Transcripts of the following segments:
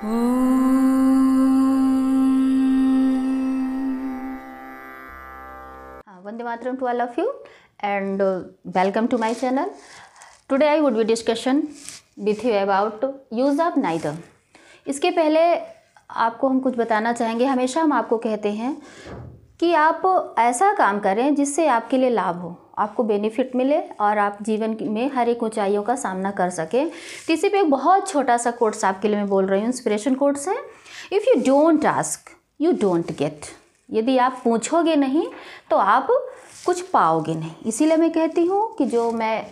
हाँ, Vande Mataram to all of you and welcome to my channel today I would be discussion with you about use of neither इसके पहले आपको हम कुछ बताना चाहेंगे हमेशा हम आपको कहते हैं कि आप ऐसा काम करें जिससे आपके लिए लाभ हो आपको बेनिफिट मिले और आप जीवन में हर एक ऊंचाइयों का सामना कर सकें तो इसी पे एक बहुत छोटा सा कोर्स आपके लिए मैं बोल रही हूँ इंस्पिरेशन कोर्स है if you don't ask you don't get यदि आप पूछोगे नहीं तो आप कुछ पाओगे नहीं इसीलिए मैं कहती हूँ कि जो मैं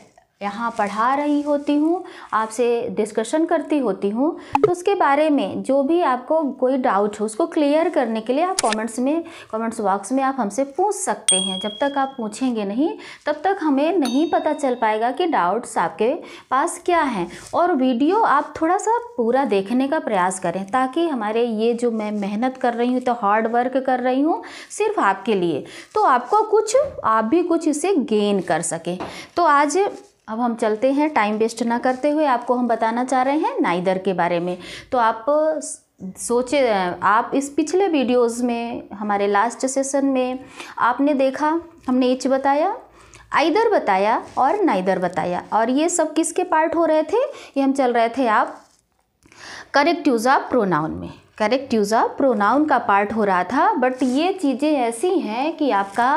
यहाँ पढ़ा रही होती हूँ आपसे डिस्कशन करती होती हूँ तो उसके बारे में जो भी आपको कोई डाउट हो उसको क्लियर करने के लिए आप कमेंट्स में कमेंट्स बॉक्स में आप हमसे पूछ सकते हैं जब तक आप पूछेंगे नहीं तब तक हमें नहीं पता चल पाएगा कि डाउट्स आपके पास क्या हैं और वीडियो आप थोड़ा सा पूरा देखने का प्रयास करें ताकि हमारे ये जो मैं मेहनत कर रही हूँ तो हार्ड वर्क कर रही हूँ सिर्फ आपके लिए तो आपको कुछ आप भी कुछ इसे गेन कर सकें तो आज अब हम चलते हैं टाइम वेस्ट ना करते हुए आपको हम बताना चाह रहे हैं नाइदर के बारे में तो आप सोचे आप इस पिछले वीडियोस में हमारे लास्ट सेशन में आपने देखा हमने इच बताया आइदर बताया और नाइदर बताया और ये सब किसके पार्ट हो रहे थे ये हम चल रहे थे आप करेक्ट यूज़ ऑफ प्रोनाउन में करेक्ट यूज़ ऑफ प्रोनाउन का पार्ट हो रहा था बट ये चीज़ें ऐसी हैं कि आपका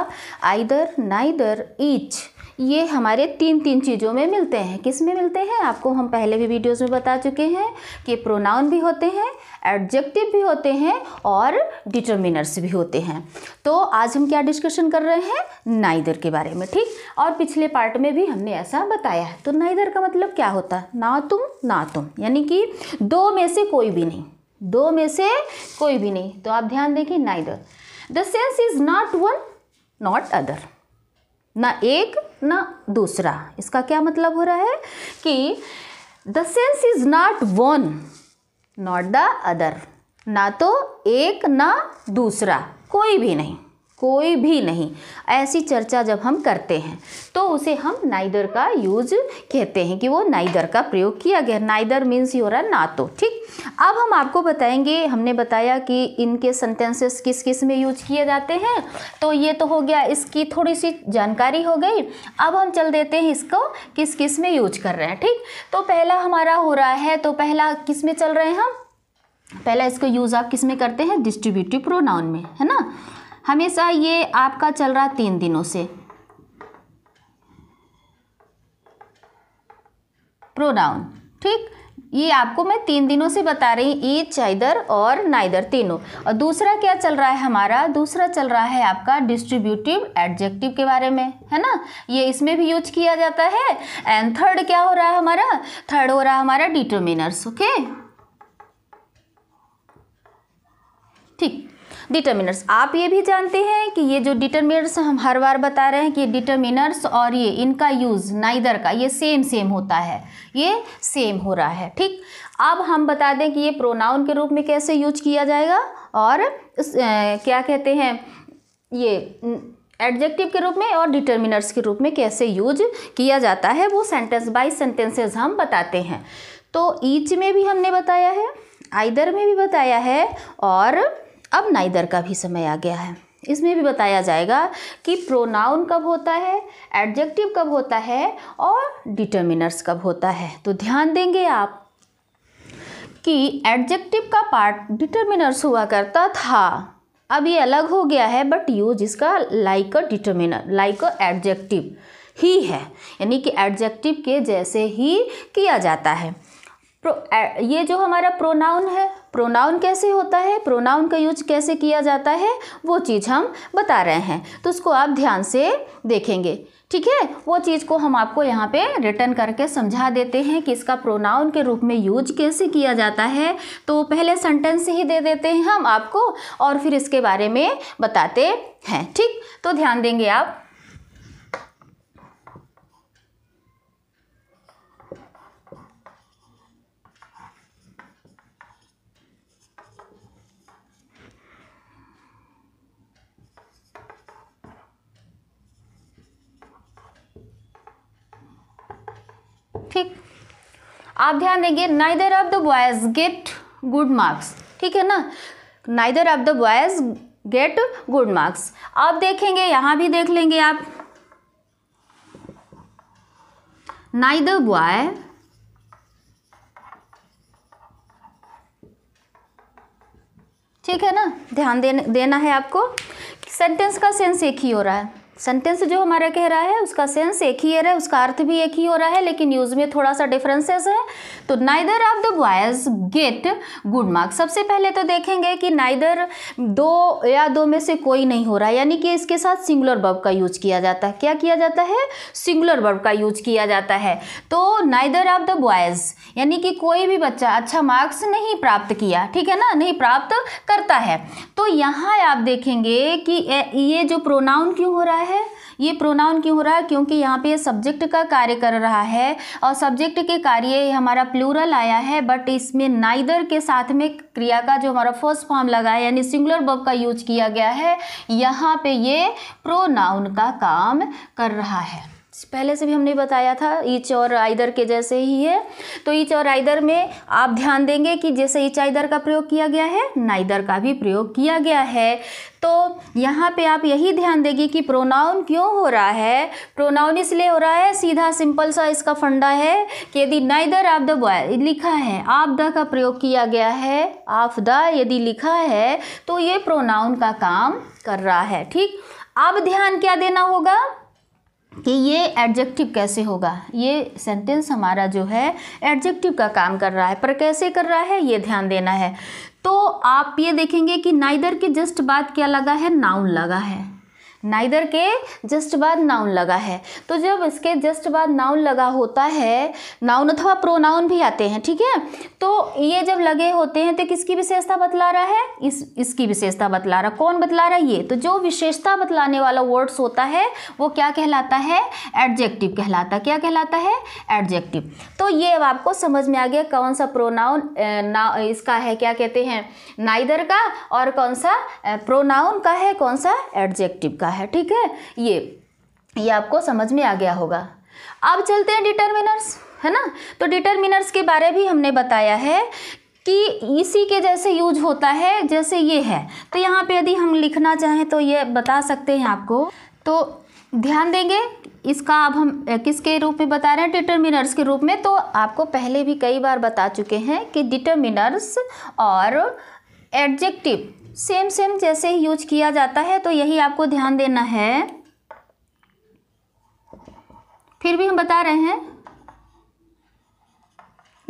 आइदर नाइदर ईच ये हमारे तीन तीन चीज़ों में मिलते हैं किस में मिलते हैं आपको हम पहले भी वीडियोस में बता चुके हैं कि प्रोनाउन भी होते हैं एडजेक्टिव भी होते हैं और डिटर्मिनर्स भी होते हैं तो आज हम क्या डिस्कशन कर रहे हैं नाइदर के बारे में ठीक और पिछले पार्ट में भी हमने ऐसा बताया है तो नाइदर का मतलब क्या होता है ना तुम ना तुम यानी कि दो में से कोई भी नहीं दो में से कोई भी नहीं तो आप ध्यान देंगे neither the sense is not one not other ना एक ना दूसरा इसका क्या मतलब हो रहा है कि the sense is not one not the other ना तो एक ना दूसरा कोई भी नहीं कोई भी नहीं ऐसी चर्चा जब हम करते हैं तो उसे हम नाइदर का यूज कहते हैं कि वो नाइदर का प्रयोग किया गया नाइदर मीन्स योर आर ना तो ठीक अब हम आपको बताएंगे हमने बताया कि इनके सेंटेंसेस किस किस में यूज किए जाते हैं तो ये तो हो गया इसकी थोड़ी सी जानकारी हो गई अब हम चल देते हैं इसको किस किस में यूज कर रहे हैं ठीक तो पहला हमारा हो रहा है तो पहला किस में चल रहे हैं हम पहला इसको यूज़ आप किस में करते हैं डिस्ट्रीब्यूटिव प्रोनाउन में है ना हमेशा ये आपका चल रहा तीन दिनों से प्रोनाउन ठीक ये आपको मैं तीन दिनों से बता रही हूँ चाइदर और नाइदर तीनों और दूसरा क्या चल रहा है हमारा दूसरा चल रहा है आपका डिस्ट्रीब्यूटिव एडजेक्टिव के बारे में है ना ये इसमें भी यूज किया जाता है एंड थर्ड क्या हो रहा है हमारा थर्ड हो रहा है हमारा डिटर्मिनर्स ओके ठीक डिटर्मिनर्स आप ये भी जानते हैं कि ये जो डिटर्मिनर्स हम हर बार बता रहे हैं कि डिटर्मिनर्स और ये इनका यूज़ नाइदर का ये सेम सेम होता है ये सेम हो रहा है ठीक अब हम बता दें कि ये प्रोनाउन के रूप में कैसे यूज किया जाएगा और इस, क्या कहते हैं ये एडजेक्टिव के रूप में और डिटर्मिनर्स के रूप में कैसे यूज किया जाता है वो सेंटेंस बाई सेंटेंसेज हम बताते हैं तो ईच में भी हमने बताया है आइदर में भी बताया है और अब नाइदर का भी समय आ गया है इसमें भी बताया जाएगा कि प्रोनाउन कब होता है एडजेक्टिव कब होता है और डिटर्मिनर्स कब होता है तो ध्यान देंगे आप कि एडजेक्टिव का पार्ट डिटर्मिनर्स हुआ करता था अब ये अलग हो गया है बट यूज इसका like a determiner like a adjective ही है यानी कि एडजेक्टिव के जैसे ही किया जाता है प्रो ये जो हमारा प्रोनाउन है प्रोनाउन कैसे होता है प्रोनाउन का यूज कैसे किया जाता है वो चीज़ हम बता रहे हैं तो उसको आप ध्यान से देखेंगे ठीक है वो चीज़ को हम आपको यहाँ पे रिटर्न करके समझा देते हैं कि इसका प्रोनाउन के रूप में यूज कैसे किया जाता है तो पहले सेंटेंस ही दे देते हैं हम आपको और फिर इसके बारे में बताते हैं ठीक तो ध्यान देंगे आप आप ध्यान देंगे neither of the boys get good marks ठीक है ना neither of the boys get good marks आप देखेंगे यहां भी देख लेंगे आप नाइदर बॉय ठीक है ना ध्यान देन, देना है आपको सेंटेंस का सेंस एक ही हो रहा है सेंटेंस जो हमारा कह रहा है उसका सेंस एक ही रहा है उसका अर्थ भी एक ही हो रहा है लेकिन यूज़ में थोड़ा सा डिफरेंसेस है तो neither of the boys get good marks सबसे पहले तो देखेंगे कि नाइदर दो या दो में से कोई नहीं हो रहा यानी कि इसके साथ सिंगुलर बर्ब का यूज किया जाता है क्या किया जाता है सिंगुलर बर्ब का यूज किया जाता है तो नाइदर ऑफ द बॉयज़ यानी कि कोई भी बच्चा अच्छा मार्क्स नहीं प्राप्त किया ठीक है ना नहीं प्राप्त करता है तो यहाँ आप देखेंगे कि ये जो प्रोनाउन क्यों हो रहा है है ये प्रोनाउन क्यों हो रहा है क्योंकि यहाँ पे सब्जेक्ट का कार्य कर रहा है और सब्जेक्ट के कार्य हमारा प्लूरल आया है बट इसमें नाइदर के साथ में क्रिया का जो हमारा फर्स्ट फॉर्म लगा है यानी सिंगुलर वर्ब का यूज किया गया है यहाँ पे ये प्रोनाउन का काम कर रहा है पहले से भी हमने बताया था ईच और आइदर के जैसे ही है तो ईच और आइदर में आप ध्यान देंगे कि जैसे ईच आइदर का प्रयोग किया गया है नाइदर का भी प्रयोग किया गया है तो यहाँ पे आप यही ध्यान देंगे कि प्रोनाउन क्यों हो रहा है प्रोनाउन इसलिए हो रहा है सीधा सिंपल सा इसका फंडा है कि यदि नाइदर ऑफ द बॉय लिखा है आप द का प्रयोग किया गया है ऑफ द यदि लिखा है तो ये प्रोनाउन का काम कर रहा है ठीक अब ध्यान क्या देना होगा कि ये एडजेक्टिव कैसे होगा ये सेंटेंस हमारा जो है एडजेक्टिव का काम कर रहा है पर कैसे कर रहा है ये ध्यान देना है तो आप ये देखेंगे कि नाइदर के जस्ट बाद क्या लगा है नाउन लगा है नाइदर के जस्ट बाद नाउन लगा है तो जब इसके जस्ट बाद नाउन लगा होता है नाउन अथवा प्रोनाउन भी आते हैं ठीक है तो ये जब लगे होते हैं तो किसकी विशेषता बतला रहा है इस इसकी विशेषता बतला रहा कौन बतला रहा है ये तो जो विशेषता बतलाने वाला वर्ड्स होता है वो क्या कहलाता है एडजेक्टिव कहलाता क्या कहलाता है एडजेक्टिव तो ये अब आपको समझ में आ गया कौन सा प्रोनाउन ना इसका है क्या कहते हैं नाइदर का और कौन सा प्रोनाउन का है कौन सा एडजेक्टिव का होता है ठीक है ये ये आपको समझ में आ गया होगा अब चलते हैं डिटर्मिनर्स है ना तो डिटर्मिनर्स के बारे भी हमने बताया है कि इसी के जैसे यूज होता है जैसे ये है तो यहाँ पे यदि हम लिखना चाहें तो ये बता सकते हैं आपको तो ध्यान देंगे इसका अब हम किसके रूप में बता रहे हैं डिटर्मिनर्स के रूप में तो आपको पहले भी कई बार बता चुके हैं कि डिटर्मिनर्स और एडजेक्टिव सेम सेम जैसे ही यूज किया जाता है तो यही आपको ध्यान देना है फिर भी हम बता रहे हैं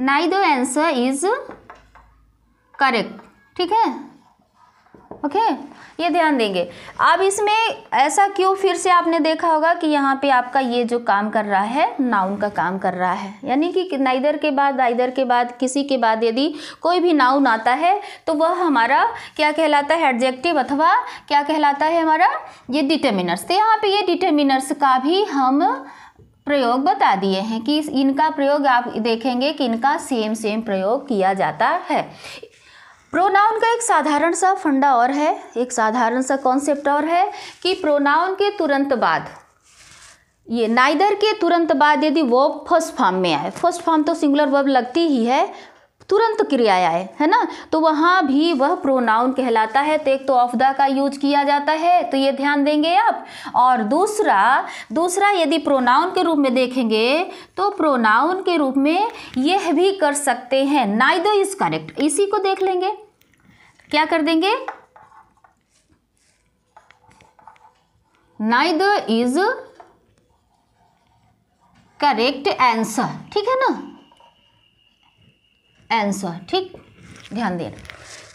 नाइदर आंसर इज करेक्ट ठीक है ओके ये ध्यान देंगे अब इसमें ऐसा क्यों फिर से आपने देखा होगा कि यहाँ पे आपका ये जो काम कर रहा है नाउन का काम कर रहा है यानी कि नाइदर के बाद आइदर के बाद किसी के बाद यदि कोई भी नाउन आता है तो वह हमारा क्या कहलाता है एडजेक्टिव अथवा क्या कहलाता है हमारा ये डिटर्मिनर्स तो यहाँ पे ये डिटर्मिनर्स का भी हम प्रयोग बता दिए हैं कि इनका प्रयोग आप देखेंगे कि इनका सेम सेम प्रयोग किया जाता है प्रोनाउन का एक साधारण सा फंडा और है एक साधारण सा कॉन्सेप्ट और है कि प्रोनाउन के तुरंत बाद ये नाइदर के तुरंत बाद यदि वर्ब फर्स्ट फॉर्म में आए फर्स्ट फॉर्म तो सिंगुलर वर्ब लगती ही है तुरंत क्रिया आए है ना तो वहाँ भी वह प्रोनाउन कहलाता है तो एक तो ऑफ द का यूज किया जाता है तो ये ध्यान देंगे आप और दूसरा दूसरा यदि प्रोनाउन के रूप में देखेंगे तो प्रोनाउन के रूप में यह भी कर सकते हैं नाइदो इज करेक्ट इसी को देख लेंगे क्या कर देंगे नाइदर इज करेक्ट आंसर ठीक है ना आंसर ठीक ध्यान देना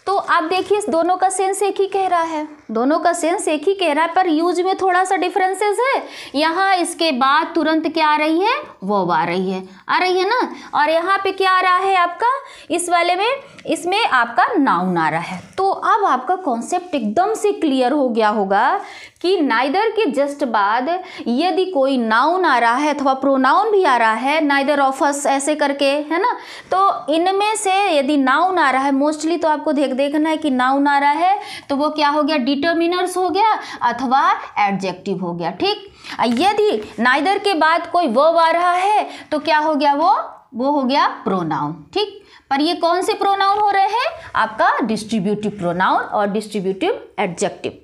तो आप देखिए दोनों का सेंस एक ही कह रहा है दोनों का सेंस एक ही कह रहा है पर यूज में थोड़ा सा डिफरेंसेस है यहाँ इसके बाद तुरंत क्या आ रही है वो आ रही है आ रही है ना और यहाँ पे क्या आ रहा है आपका इस वाले में इसमें आपका नाउन आ रहा है तो अब आपका कॉन्सेप्ट एकदम से क्लियर हो गया होगा कि नाइदर के जस्ट बाद यदि कोई नाउन आ रहा है अथवा प्रोनाउन भी आ रहा है नाइदर ऑफर्स ऐसे करके है ना तो इनमें से यदि नाउन आ रहा है मोस्टली तो आपको देख देखना है कि नाउन आ रहा है तो वो क्या हो गया डी डिटर्मिनर्स हो गया अथवा एडजेक्टिव हो गया ठीक यदि नाइदर के बाद कोई वर्ब आ रहा है तो क्या हो गया वो वो हो गया प्रोनाउन ठीक पर ये कौन से प्रोनाउन हो रहे हैं आपका डिस्ट्रीब्यूटिव प्रोनाउन और डिस्ट्रीब्यूटिव एडजेक्टिव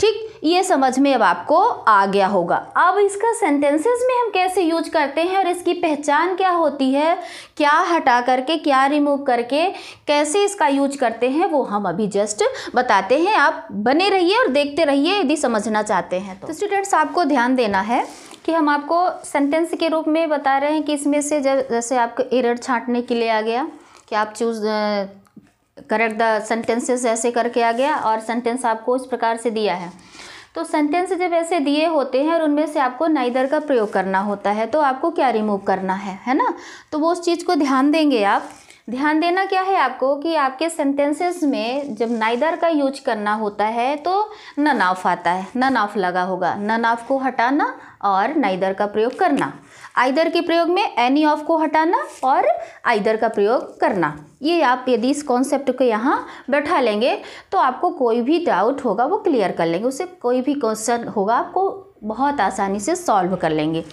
ठीक ये समझ में अब आपको आ गया होगा अब इसका सेंटेंसेस में हम कैसे यूज करते हैं और इसकी पहचान क्या होती है क्या हटा करके क्या रिमूव करके कैसे इसका यूज करते हैं वो हम अभी जस्ट बताते हैं आप बने रहिए और देखते रहिए यदि समझना चाहते हैं तो, तो स्टूडेंट्स आपको ध्यान देना है कि हम आपको सेंटेंस के रूप में बता रहे हैं कि इसमें से जैसे आपको एरर छाँटने के लिए आ गया कि आप चूज करेक्ट द सेंटेंसेस ऐसे करके आ गया और सेंटेंस आपको इस प्रकार से दिया है तो सेंटेंस जब ऐसे दिए होते हैं और उनमें से आपको नाइदर का प्रयोग करना होता है तो आपको क्या रिमूव करना है है ना तो वो उस चीज़ को ध्यान देंगे आप ध्यान देना क्या है आपको कि आपके सेंटेंसेस में जब नाइदर का यूज करना होता है तो नन ऑफ आता है नन ऑफ लगा होगा नन ऑफ को हटाना और नाइदर का प्रयोग करना आइदर के प्रयोग में एनी ऑफ को हटाना और आइदर का प्रयोग करना ये आप यदि इस कॉन्सेप्ट को यहाँ बैठा लेंगे तो आपको कोई भी डाउट होगा वो क्लियर कर लेंगे उससे कोई भी क्वेश्चन होगा आपको बहुत आसानी से सॉल्व कर लेंगे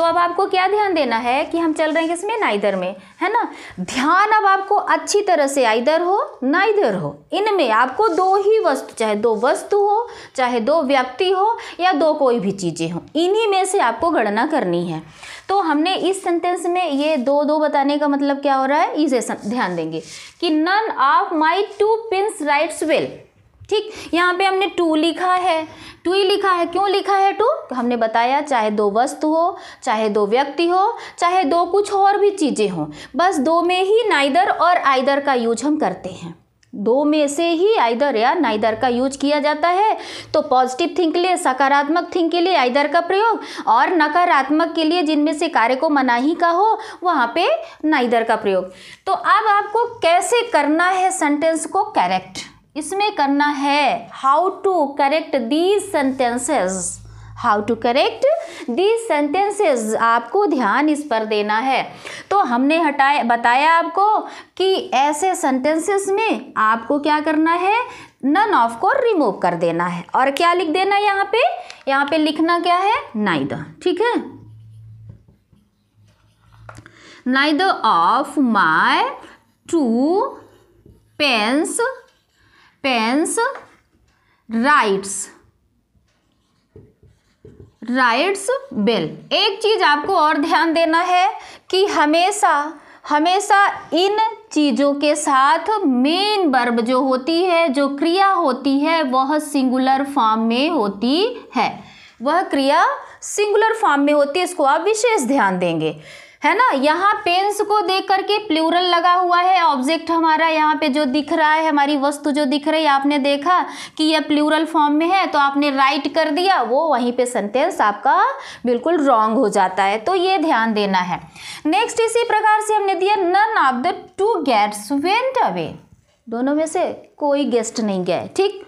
तो अब आपको क्या ध्यान देना है कि हम चल रहे हैं किसमें नाइदर में है ना ध्यान अब आपको अच्छी तरह से आइदर हो नाइदर हो इनमें आपको दो ही वस्तु चाहे दो वस्तु हो चाहे दो व्यक्ति हो या दो कोई भी चीज़ें हों इन्हीं में से आपको गणना करनी है तो हमने इस सेंटेंस में ये दो दो बताने का मतलब क्या हो रहा है इसे ध्यान देंगे कि none of my two pens writes well ठीक यहाँ पे हमने टू लिखा है टू ही लिखा है क्यों लिखा है टू तो हमने बताया चाहे दो वस्तु हो चाहे दो व्यक्ति हो चाहे दो कुछ और भी चीज़ें हों बस दो में ही नाइदर और आइदर का यूज हम करते हैं दो में से ही आइदर या नाइदर का यूज किया जाता है तो पॉजिटिव थिंक के लिए सकारात्मक थिंक के लिए आइदर का प्रयोग और नकारात्मक के लिए जिनमें से कार्य को मनाही का हो वहाँ पे नाइदर का प्रयोग तो अब आपको कैसे करना है सेंटेंस को करेक्ट इसमें करना है how to correct these sentences how to correct these sentences आपको ध्यान इस पर देना है तो हमने हटाया बताया आपको कि ऐसे सेंटेंसेस में आपको क्या करना है नन ऑफ को रिमूव कर देना है और क्या लिख देना यहाँ पे यहाँ पे लिखना क्या है नाइद ठीक है neither of my two pens pens writes writes well एक चीज़ आपको और ध्यान देना है कि हमेशा हमेशा इन चीज़ों के साथ मेन वर्ब जो होती है जो क्रिया होती है वह सिंगुलर फॉर्म में होती है वह क्रिया सिंगुलर फॉर्म में होती है इसको आप विशेष ध्यान देंगे है ना यहाँ पेंस को देख करके प्लूरल लगा हुआ है ऑब्जेक्ट हमारा यहाँ पे जो दिख रहा है हमारी वस्तु जो दिख रही है आपने देखा कि यह प्लूरल फॉर्म में है तो आपने राइट कर दिया वो वहीं पे सेंटेंस आपका बिल्कुल रॉन्ग हो जाता है तो ये ध्यान देना है नेक्स्ट इसी प्रकार से हमने दिया none of the two gates went away दोनों में से कोई गेस्ट नहीं गए ठीक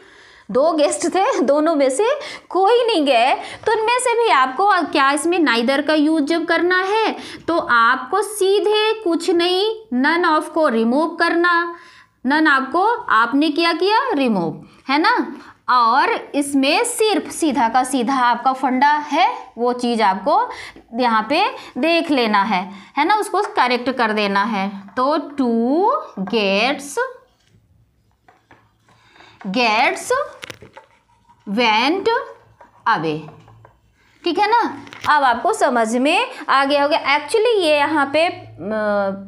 दो गेस्ट थे दोनों में से कोई नहीं गए तो उनमें से भी आपको क्या इसमें नाइदर का यूज जब करना है तो आपको सीधे कुछ नहीं नन ऑफ को रिमूव करना नन आपको आपने क्या किया रिमूव है ना और इसमें सिर्फ सीधा का सीधा आपका फंडा है वो चीज़ आपको यहाँ पे देख लेना है है ना उसको करेक्ट कर देना है तो two gates gates went away ठीक है ना अब आपको समझ में आ गया होगा एक्चुअली ये यहाँ पे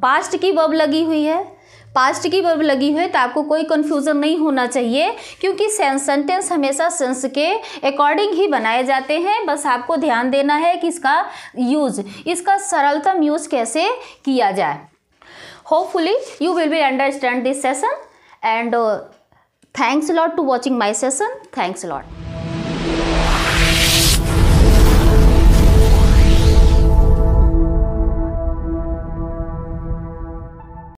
पास्ट की वर्ब लगी हुई है पास्ट की वर्ब लगी हुई है तो आपको कोई कन्फ्यूज़न नहीं होना चाहिए क्योंकि सेंटेंस हमेशा सेंस के अकॉर्डिंग ही बनाए जाते हैं बस आपको ध्यान देना है कि इसका यूज़ इसका सरलतम यूज़ कैसे किया जाए hopefully you will be understand this session and Thanks a lot to watching my session. Thanks a lot.